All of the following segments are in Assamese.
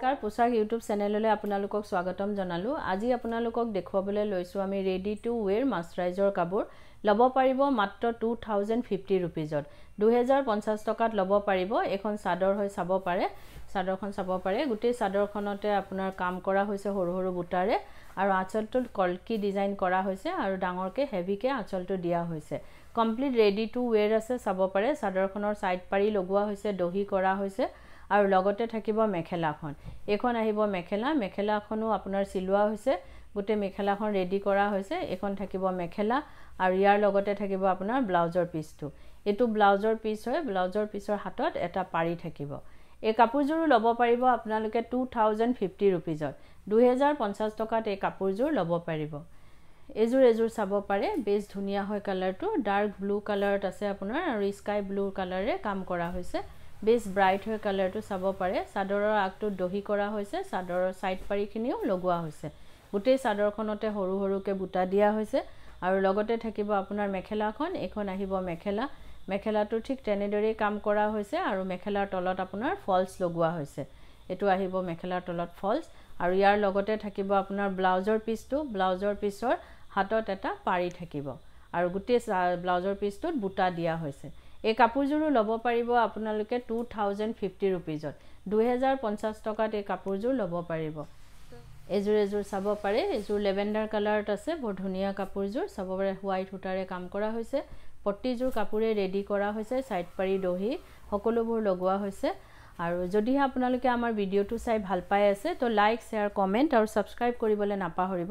নমস্কাৰ পোছাক ইউটিউব চেনেললৈ আপোনালোকক স্বাগতম জনালোঁ আজি আপোনালোকক দেখুৱাবলৈ লৈছোঁ আমি ৰেডি টু ৱেৰ মাছৰাইজৰ কাপোৰ ল'ব পাৰিব মাত্ৰ টু থাউজেণ্ড ফিফটি ৰুপিজত দুহেজাৰ পঞ্চাছ টকাত ল'ব পাৰিব এইখন চাদৰ হৈ চাব পাৰে চাদৰখন চাব পাৰে গোটেই চাদৰখনতে আপোনাৰ কাম কৰা হৈছে সৰু সৰু বুটাৰে আৰু আঁচলটো কলকি ডিজাইন কৰা হৈছে আৰু ডাঙৰকৈ হেভিকৈ আঁচলটো দিয়া হৈছে কমপ্লিট ৰেডি টু ৱেৰ আছে চাব পাৰে চাদৰখনৰ ছাইড পাৰি লগোৱা হৈছে দহি কৰা হৈছে আৰু লগতে থাকিব মেখেলাখন এইখন আহিব মেখেলা মেখেলাখনো আপোনাৰ চিলোৱা হৈছে গোটেই মেখেলাখন ৰেডি কৰা হৈছে এইখন থাকিব মেখেলা আৰু ইয়াৰ লগতে থাকিব আপোনাৰ ব্লাউজৰ পিচটো এইটো ব্লাউজৰ পিচ হয় ব্লাউজৰ পিচৰ হাতত এটা পাৰি থাকিব এই কাপোৰযোৰো ল'ব পাৰিব আপোনালোকে টু থাউজেণ্ড ফিফটি ৰুপিজত দুহেজাৰ পঞ্চাছ টকাত এই কাপোৰযোৰ ল'ব পাৰিব এইযোৰ এযোৰ চাব পাৰে বেছ ধুনীয়া হয় কালাৰটো ডাৰ্ক ব্লু কালাৰত আছে আপোনাৰ আৰু স্কাই ব্লু কালাৰে কাম কৰা হৈছে বেশ ব্ৰাইট হয়ে কালাৰটা চাব পাৰে চাদৰৰ আগটো দহি কৰা হৈছে চাদৰৰ সাইড পাৰিখিনিও লগোৱা হৈছে গোটেই চাদৰখনতে সৰু সৰুকৈ বুটা দিয়া হৈছে আৰু লগতে থাকিব আপোনাৰ মেখেলাখন এখন আহিব মেখেলা মেখেলাটো ঠিক তেনেদৰেই কাম কৰা হৈছে আৰু মেখেলাৰ তলত আপোনাৰ ফলছ লগোৱা হৈছে এইটো আহিব মেখেলাৰ তলত ফলছ আৰু ইয়াৰ লগতে থাকিব আপোনাৰ ব্লাউজৰ পিচটো ব্লাউজৰ পিচৰ হাতত এটা পাৰি থাকিব আৰু গোটেই ব্লাউজৰ পিচটোত বুটা দিয়া হৈছে এই কাপোৰযোৰো ল'ব পাৰিব আপোনালোকে টু থাউজেণ্ড ফিফটি ৰুপিজত দুহেজাৰ পঞ্চাছ টকাত এই কাপোৰযোৰ ল'ব পাৰিব এযোৰ এযোৰ চাব পাৰে এযোৰ লেভেণ্ডাৰ কালাৰত আছে বৰ ধুনীয়া কাপোৰযোৰ চাব পাৰে হোৱাইট সূতাৰে কাম কৰা হৈছে প্ৰতিযোৰ কাপোৰে ৰেডি কৰা হৈছে ছাইড পাৰি দহি সকলোবোৰ লগোৱা হৈছে আৰু যদিহে আপোনালোকে আমাৰ ভিডিঅ'টো চাই ভাল পাই আছে তো লাইক শ্বেয়াৰ কমেণ্ট আৰু ছাবস্ক্ৰাইব কৰিবলৈ নাপাহৰিব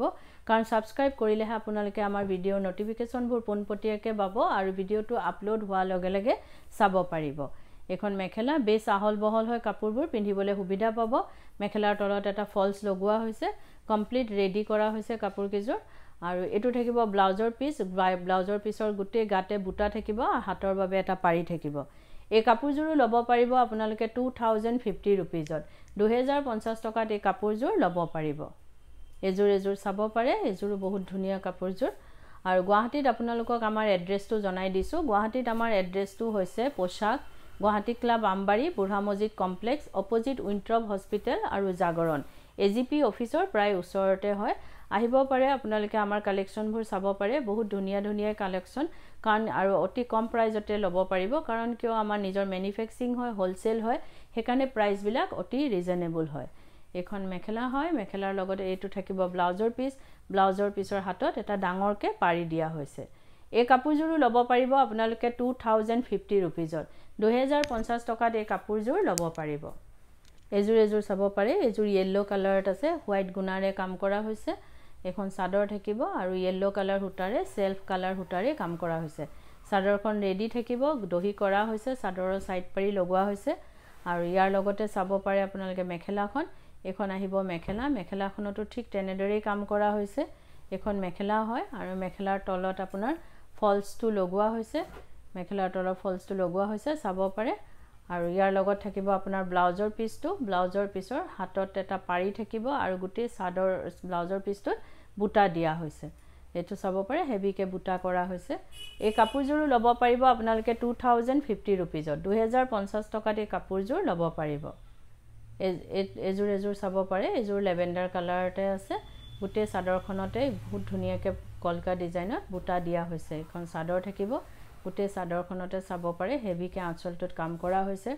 কাৰণ ছাবস্ক্ৰাইব কৰিলেহে আপোনালোকে আমাৰ ভিডিঅ' নটিফিকেশ্যনবোৰ পোনপটীয়াকৈ পাব আৰু ভিডিঅ'টো আপলোড হোৱাৰ লগে লগে চাব পাৰিব এইখন মেখেলা বেছ আহল বহল হয় কাপোৰবোৰ পিন্ধিবলৈ সুবিধা পাব মেখেলাৰ তলত এটা ফলচ লগোৱা হৈছে কমপ্লিট ৰেডি কৰা হৈছে কাপোৰকেইযোৰ আৰু এইটো থাকিব ব্লাউজৰ পিচ ব্লাউজৰ পিচৰ গোটেই গাতে বুটা থাকিব হাতৰ বাবে এটা পাৰি থাকিব এই কাপোৰযোৰো ল'ব পাৰিব আপোনালোকে টু থাউজেণ্ড ফিফটি ৰুপিজত দুহেজাৰ পঞ্চাছ টকাত এই কাপোৰযোৰ ল'ব পাৰিব এযোৰ এযোৰ চাব পাৰে এযোৰো বহুত ধুনীয়া কাপোৰযোৰ আৰু গুৱাহাটীত আপোনালোকক আমাৰ এড্ৰেছটো জনাই দিছোঁ গুৱাহাটীত আমাৰ এড্ৰেছটো হৈছে পোছাক Guwahati club Ambari Burha Masjid complex opposite উইণ্ট্ৰভ হস্পিটেল আৰু জাগৰণ এ জি পি অফিচৰ প্ৰায় ওচৰতে হয় আহিব পাৰে আপোনালোকে আমাৰ কালেকশ্যনবোৰ চাব পাৰে বহুত ধুনীয়া ধুনীয়া কালেকশ্যন কাৰণ আৰু অতি কম প্ৰাইজতে ল'ব পাৰিব কাৰণ কিয় আমাৰ নিজৰ মেনুফেক্সাৰিং হয় হ'লচেল হয় সেইকাৰণে প্ৰাইজবিলাক অতি ৰিজনেবল হয় এইখন মেখেলা হয় মেখেলাৰ লগত এইটো থাকিব ব্লাউজৰ পিচ ব্লাউজৰ পিচৰ হাতত এটা ডাঙৰকৈ পাৰি দিয়া হৈছে এই কাপোৰযোৰো ল'ব পাৰিব আপোনালোকে টু থাউজেণ্ড ফিফটি ৰুপিজত দুহেজাৰ পঞ্চাছ টকাত এই কাপোৰযোৰ ল'ব পাৰিব এযোৰ এযোৰ চাব পাৰি এযোৰ য়েল্ল' কালাৰত আছে হোৱাইট গুণাৰে কাম কৰা হৈছে এখন চাদৰ থাকিব আৰু য়েল্ল' কালাৰ সূতাৰে চেল্ফ কালাৰ সূতাৰে কাম কৰা হৈছে চাদৰখন ৰেডি থাকিব দহি কৰা হৈছে চাদৰৰ ছাইড পাৰি লগোৱা হৈছে আৰু ইয়াৰ লগতে চাব পাৰে আপোনালোকে মেখেলাখন এইখন আহিব মেখেলা মেখেলাখনতো ঠিক তেনেদৰেই কাম কৰা হৈছে এইখন মেখেলা হয় আৰু মেখেলাৰ তলত আপোনাৰ ফলছটো লগোৱা হৈছে মেখেলাৰ তলৰ ফলছটো লগোৱা হৈছে চাব পাৰে আৰু ইয়াৰ লগত থাকিব আপোনাৰ ব্লাউজৰ পিচটো ব্লাউজৰ পিচৰ হাতত এটা পাৰি থাকিব আৰু গোটেই চাদৰ ব্লাউজৰ পিচটোত বুটা দিয়া হৈছে এইটো চাব পাৰে হেভিকৈ বুটা কৰা হৈছে এই কাপোৰযোৰো ল'ব পাৰিব আপোনালোকে টু থাউজেণ্ড ফিফটি ৰুপিজত দুহেজাৰ পঞ্চাছ টকাত এই কাপোৰযোৰ ল'ব পাৰিব এইযোৰ এযোৰ চাব পাৰে এইযোৰ লেভেণ্ডাৰ কালাৰতে আছে গোটেই চাদৰখনতে বহুত ধুনীয়াকৈ কলকা ডিজাইনত বুটা দিয়া হৈছে এইখন চাদৰ থাকিব গোটেই চাদৰখনতে চাব পাৰে হেভিকৈ আঁচলটোত কাম কৰা হৈছে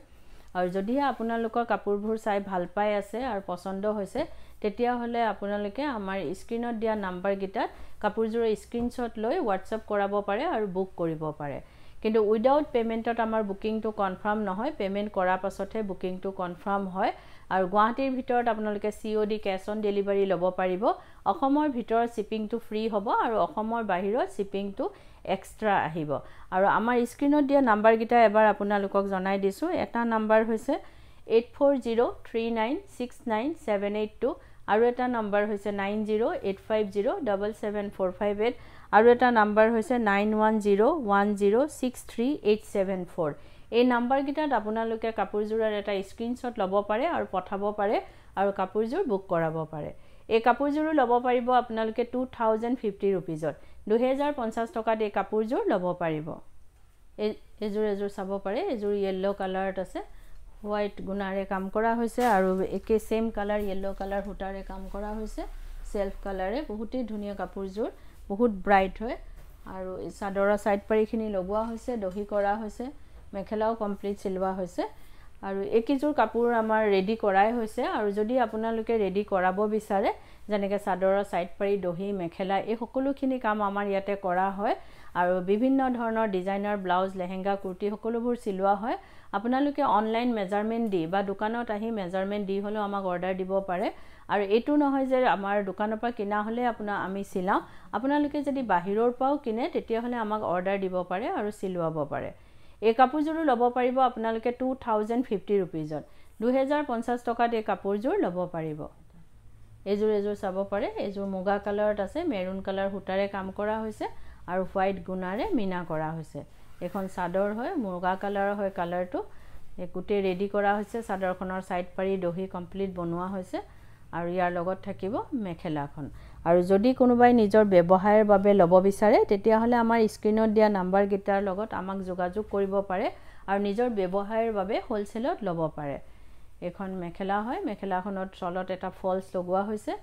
আৰু যদিহে আপোনালোকৰ কাপোৰবোৰ চাই ভাল পাই আছে আৰু পচন্দ হৈছে তেতিয়াহ'লে আপোনালোকে আমাৰ স্ক্ৰীণত দিয়া নাম্বাৰকেইটাত কাপোৰযোৰৰ স্ক্ৰীণশ্বট লৈ হোৱাটছএপ কৰাব পাৰে আৰু বুক কৰিব পাৰে কিন্তু উইদাউট পে'মেণ্টত আমাৰ বুকিংটো কনফাৰ্ম নহয় পে'মেণ্ট কৰাৰ পাছতহে বুকিংটো কনফাৰ্ম হয় আৰু গুৱাহাটীৰ ভিতৰত আপোনালোকে C O' D cash on delivery ল'ব পাৰিব অসমৰ ভিতৰত শ্বিপিংটো ফ্ৰী হ'ব আৰু অসমৰ বাহিৰত শ্বিপিংটো এক্সট্ৰা আহিব আৰু আমাৰ স্ক্ৰীণত দিয়া নাম্বাৰকেইটা এবাৰ আপোনালোকক জনাই দিছোঁ এটা নাম্বাৰ হৈছে eight four zero' three nine six nine seven eight two আৰু এটা নম্বৰ হৈছে nine zero' eight five zero' double seven four five eight আৰু এটা নাম্বাৰ হৈছে nine one one zero' zero' six three eight seven four এই নাম্বাৰকেইটাত আপোনালোকে কাপোৰযোৰৰ এটা স্ক্ৰীণশ্বট ল'ব পাৰে আৰু পঠাব পাৰে আৰু কাপোৰযোৰ বুক কৰাব পাৰে এই কাপোৰযোৰো ল'ব পাৰিব আপোনালোকে টু থাউজেণ্ড ফিফটি ৰুপিজত দুহেজাৰ পঞ্চাছ টকাত এই কাপোৰযোৰ ল'ব পাৰিব এই এইযোৰ এযোৰ চাব পাৰে এযোৰ য়েল্ল' কালাৰত আছে হোৱাইট গুণাৰে কাম কৰা হৈছে আৰু একে চেম কালাৰ য়েল্ল' কালাৰ সূতাৰে কাম কৰা হৈছে চেল্ফ কালাৰে বহুতেই ধুনীয়া কাপোৰযোৰ বহুত ব্ৰাইট হয় আৰু চাদৰৰ চাইড পাৰিখিনি লগোৱা হৈছে দহি কৰা হৈছে মেখেলাও কমপ্লিট চিলোৱা হৈছে আৰু এইকেইযোৰ কাপোৰ আমাৰ ৰেডি কৰাই হৈছে আৰু যদি আপোনালোকে ৰেডি কৰাব বিচাৰে যেনেকৈ চাদৰৰ ছাইড পাৰি দহি মেখেলা এই সকলোখিনি কাম আমাৰ ইয়াতে কৰা হয় আৰু বিভিন্ন ধৰণৰ ডিজাইনাৰ ব্লাউজ লেহেংগা কুৰ্তি সকলোবোৰ চিলোৱা হয় আপোনালোকে অনলাইন মেজাৰমেণ্ট দি বা দোকানত আহি মেজাৰমেণ্ট দি হ'লেও আমাক অৰ্ডাৰ দিব পাৰে আৰু এইটো নহয় যে আমাৰ দোকানৰ পৰা কিনা হ'লে আপোনাৰ আমি চিলাওঁ আপোনালোকে যদি বাহিৰৰ পৰাও কিনে তেতিয়াহ'লে আমাক অৰ্ডাৰ দিব পাৰে আৰু চিলোৱাব পাৰে এই কাপোৰযোৰো ল'ব পাৰিব আপোনালোকে টু থাউজেণ্ড ফিফটি ৰুপিজত দুহেজাৰ পঞ্চাছ টকাত এই কাপোৰযোৰ ল'ব পাৰিব এইযোৰ এযোৰ চাব পাৰে এইযোৰ মুগা কালাৰত আছে মেৰুন কালাৰ সূতাৰে কাম কৰা হৈছে আৰু হোৱাইট গুণাৰে মিনা কৰা হৈছে এখন চাদৰ হয় মুগা কালাৰৰ হয় কালাৰটো গোটেই ৰেডি কৰা হৈছে চাদৰখনৰ ছাইড পাৰি দহি কমপ্লিট বনোৱা হৈছে আৰু ইয়াৰ লগত থাকিব মেখেলাখন আৰু যদি কোনোবাই নিজৰ ব্যৱসায়ৰ বাবে ল'ব বিচাৰে তেতিয়াহ'লে আমাৰ স্ক্ৰীণত দিয়া নাম্বাৰকেইটাৰ লগত আমাক যোগাযোগ কৰিব পাৰে আৰু নিজৰ ব্যৱসায়ৰ বাবে হ'লচেলত ল'ব পাৰে এইখন মেখেলা হয় মেখেলাখনত তলত এটা ফল্চ লগোৱা হৈছে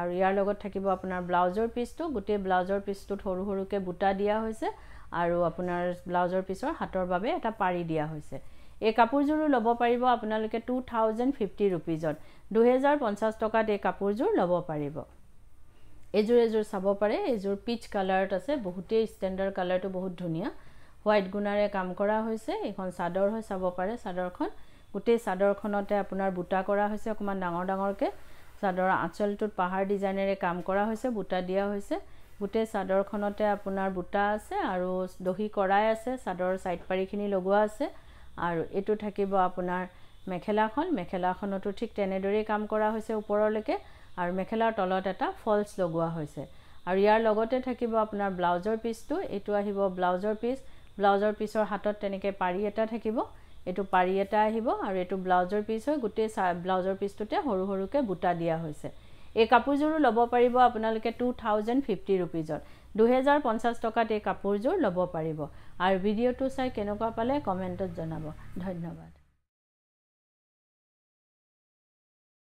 আৰু ইয়াৰ লগত থাকিব আপোনাৰ ব্লাউজৰ পিচটো গোটেই ব্লাউজৰ পিচটোত সৰু সৰুকৈ বুটা দিয়া হৈছে আৰু আপোনাৰ ব্লাউজৰ পিচৰ হাতৰ বাবে এটা পাৰি দিয়া হৈছে এই কাপোৰযোৰো ল'ব পাৰিব আপোনালোকে টু থাউজেণ্ড ফিফটি ৰুপিজত দুহেজাৰ পঞ্চাছ টকাত এই কাপোৰযোৰ ল'ব পাৰিব এযোৰ এযোৰ চাব পাৰে এযোৰ পিচ কালাৰত আছে বহুতেই ষ্টেণ্ডাৰ্ড কালাৰটো বহুত ধুনীয়া হোৱাইট গুণাৰে কাম কৰা হৈছে এইখন চাদৰ হৈ চাব পাৰে চাদৰখন গোটেই চাদৰখনতে আপোনাৰ বুটা কৰা হৈছে অকণমান ডাঙৰ ডাঙৰকৈ চাদৰৰ আঁচলটোত পাহাৰ ডিজাইনেৰে কাম কৰা হৈছে বুটা দিয়া হৈছে গোটেই চাদৰখনতে আপোনাৰ বুটা আছে আৰু দহি কৰাই আছে চাদৰ ছাইড পাৰিখিনি লগোৱা আছে আৰু এইটো থাকিব আপোনাৰ মেখেলাখন মেখেলাখনতো ঠিক তেনেদৰেই কাম কৰা হৈছে ওপৰলৈকে আৰু মেখেলাৰ তলত এটা ফলচ লগোৱা হৈছে আৰু ইয়াৰ লগতে থাকিব আপোনাৰ ব্লাউজৰ পিচটো এইটো আহিব ব্লাউজৰ পিচ ব্লাউজৰ পিচৰ হাতত তেনেকৈ পাৰি এটা থাকিব এইটো পাৰি এটা আহিব আৰু এইটো ব্লাউজৰ পিচ হয় গোটেই চা ব্লাউজৰ পিচটোতে সৰু সৰুকৈ বুটা দিয়া হৈছে এই কাপোৰযোৰো ল'ব পাৰিব আপোনালোকে টু থাউজেণ্ড ফিফটি ৰুপিজত দুহেজাৰ পঞ্চাছ টকাত এই কাপোৰযোৰ ল'ব পাৰিব আৰু ভিডিঅ'টো চাই কেনেকুৱা পালে কমেণ্টত জনাব ধন্যবাদ